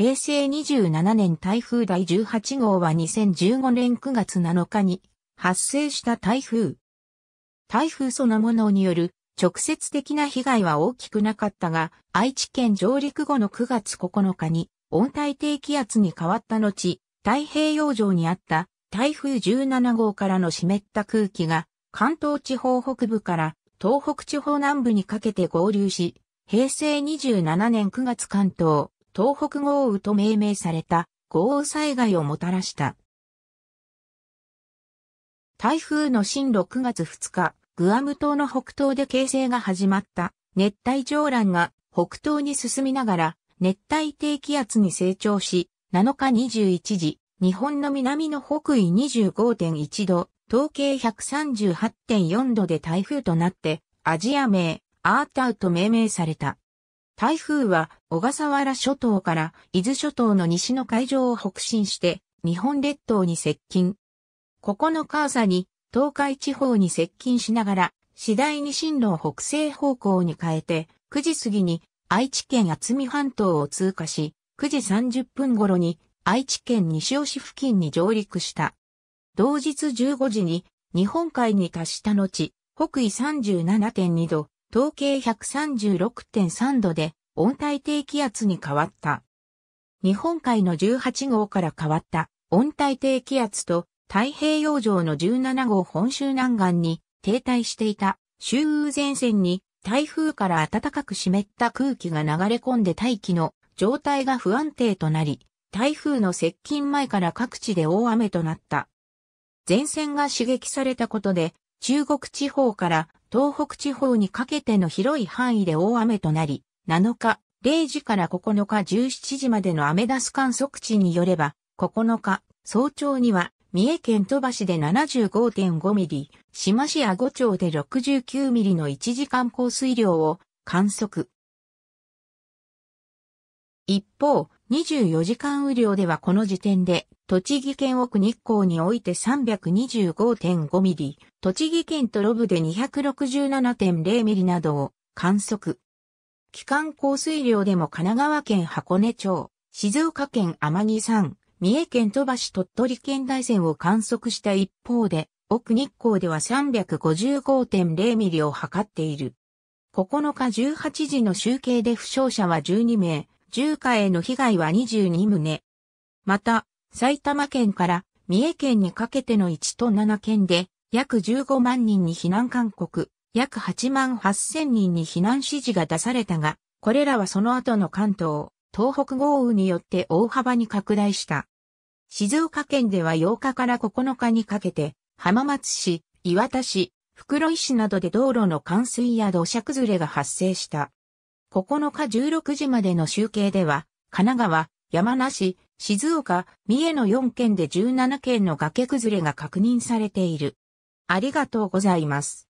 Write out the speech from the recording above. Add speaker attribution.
Speaker 1: 平成27年台風第18号は2015年9月7日に発生した台風。台風そのものによる直接的な被害は大きくなかったが、愛知県上陸後の9月9日に温帯低気圧に変わった後、太平洋上にあった台風17号からの湿った空気が関東地方北部から東北地方南部にかけて合流し、平成27年9月関東、東北豪雨と命名された豪雨災害をもたらした。台風の新6月2日、グアム島の北東で形成が始まった熱帯上乱が北東に進みながら熱帯低気圧に成長し、7日21時、日本の南の北緯25.1度、統計138.4度で台風となって、アジア名、アータウと命名された。台風は小笠原諸島から伊豆諸島の西の海上を北進して日本列島に接近。ここの川差に東海地方に接近しながら次第に進路を北西方向に変えて9時過ぎに愛知県厚見半島を通過し9時30分頃に愛知県西尾市付近に上陸した。同日15時に日本海に達した後、北緯37.2度、統計136.3度で温帯低気圧に変わった。日本海の18号から変わった温帯低気圧と太平洋上の17号本州南岸に停滞していた周雨前線に台風から暖かく湿った空気が流れ込んで大気の状態が不安定となり、台風の接近前から各地で大雨となった。前線が刺激されたことで中国地方から東北地方にかけての広い範囲で大雨となり、7日、0時から9日17時までのアメダス観測値によれば、9日、早朝には、三重県鳥羽市で75.5ミリ、島市阿後町で69ミリの1時間降水量を観測。一方、24時間雨量ではこの時点で、栃木県奥日光において325.5ミリ、栃木県とロブで267.0ミリなどを観測。期間降水量でも神奈川県箱根町、静岡県天城山、三重県鳥羽市鳥取県大山を観測した一方で、奥日光では355.0ミリを測っている。9日18時の集計で負傷者は12名、住家への被害は22棟。また、埼玉県から三重県にかけての1と7県で、約15万人に避難勧告、約8万8000人に避難指示が出されたが、これらはその後の関東、東北豪雨によって大幅に拡大した。静岡県では8日から9日にかけて、浜松市、岩田市、袋井市などで道路の冠水や土砂崩れが発生した。9日16時までの集計では、神奈川、山梨、静岡、三重の4県で17県の崖崩れが確認されている。ありがとうございます。